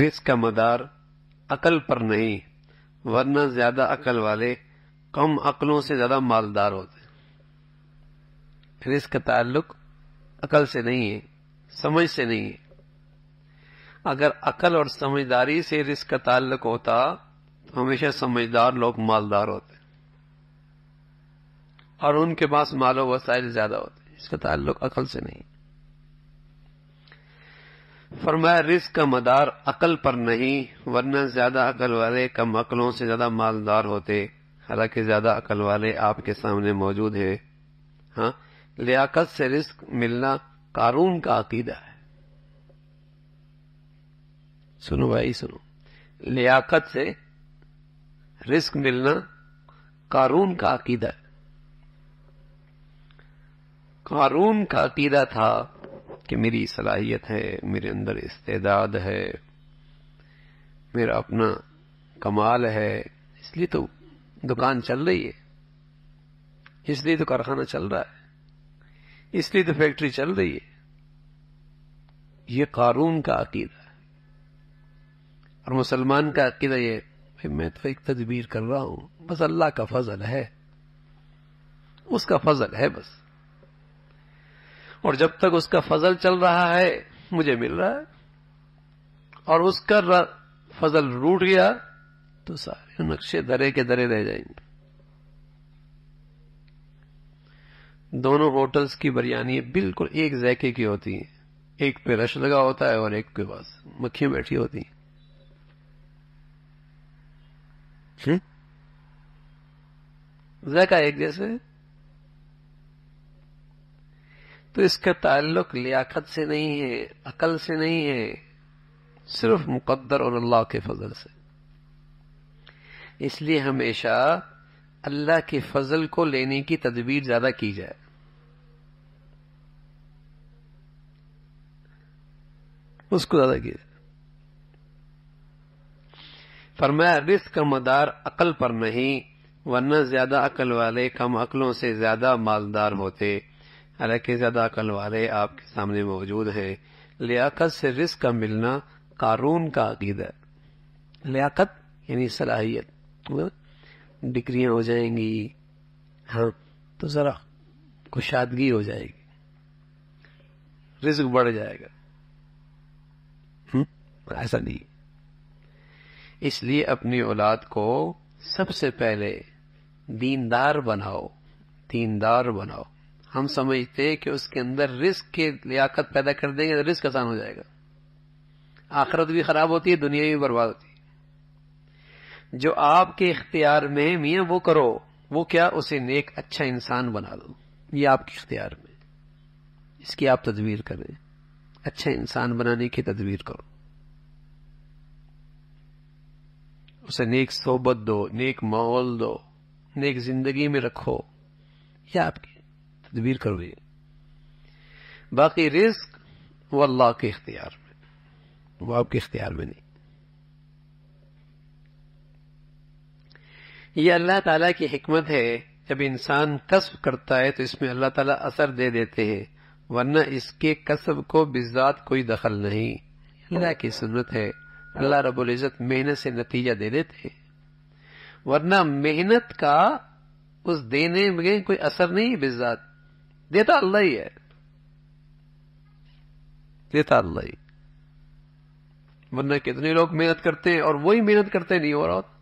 Grace का मदार अकल पर नहीं वरना ज्यादा अकल वाले कम अकलों से ज्यादा मालदार होते हैं का ताल्लुक अकल से नहीं है समझ से नहीं है अगर अकल और समझदारी से रिस का ताल्लुक होता तो हमेशा समझदार लोग मालदार होते और उनके पास मालो वसाइल ज्यादा होते इसका ताल्लुक अकल से नहीं फरमाया रिस्क का मदार अकल पर नहीं वरना ज्यादा अकल वाले कम अकलों से ज्यादा मालदार होते हालांकि ज्यादा अकल वाले आपके सामने मौजूद है हाँ लियाकत से रिस्क मिलना कारून का अकीदा है सुनो भाई सुनो लियाकत से रिस्क मिलना कारून का अकीदा है कारून का अकीदा था कि मेरी सलाहियत है मेरे अंदर इस्तेदाद है मेरा अपना कमाल है इसलिए तो दुकान चल रही है इसलिए तो कारखाना चल रहा है इसलिए तो फैक्ट्री चल रही है ये कानून का अकीदा है और मुसलमान का अकीदा ये भाई मैं तो एक तदबीर कर रहा हूं बस अल्लाह का फजल है उसका फजल है बस और जब तक उसका फजल चल रहा है मुझे मिल रहा है और उसका फजल रूट गया तो सारे नक्शे दरे के दरे रह जाएंगे दोनों होटल्स की बिरयानी बिल्कुल एक जैके की होती है एक पे रश लगा होता है और एक के पास मक्खियां बैठी होती हैं हम्म। जैका एक जैसे तो इसका ताल्लुक लियाकत से नहीं है अकल से नहीं है सिर्फ मुकद्दर और अल्लाह के फजल से इसलिए हमेशा अल्लाह के फजल को लेने की तदबीर ज्यादा की जाए उसको ज्यादा की जाए फरमाया रिस्क का मदार अकल पर नहीं वरना ज्यादा अकल वाले कम अकलों से ज्यादा मालदार होते हालांकि ज्यादा वाले आपके सामने मौजूद है लियाकत से रिस्क का मिलना कानून का अकीद है लियाकत यानी सलाहियत डिग्रियां हो जाएंगी हाँ तो जरा कुशादगी हो जाएगी रिस्क बढ़ जाएगा हुँ? हम्म, ऐसा नहीं इसलिए अपनी औलाद को सबसे पहले दीनदार बनाओ दीनदार बनाओ हम समझते कि उसके अंदर रिस्क की लियाकत पैदा कर देंगे तो रिस्क आसान हो जाएगा आखिरत भी खराब होती है दुनिया भी बर्बाद होती है जो आपके इख्तियार में मियाँ वो करो वो क्या उसे नेक अच्छा इंसान बना दो ये आपके इख्तियार में इसकी आप तदवीर करें अच्छा इंसान बनाने की तदवीर करो उसे नेक सोबत दो नेक माहौल दो नेक जिंदगी में रखो यह आपकी तदबीर करोगे बाकी रिस्क वो अल्लाह के इख्तियार में वो आपके इख्तियार में नहीं ये अल्लाह ताला की हिकमत है जब इंसान कसब करता है तो इसमें अल्लाह ताला असर दे देते हैं वरना इसके कसब को बिजात कोई दखल नहीं अल्लाह की सुनत है अल्लाह रबुल इज़्ज़त मेहनत से नतीजा दे देते हैं वरना मेहनत का उस देने में कोई असर नहीं बिजात لله लेता नहीं वरना कितने लोग मेहनत करते हैं और वही मेहनत करते नहीं हो रहा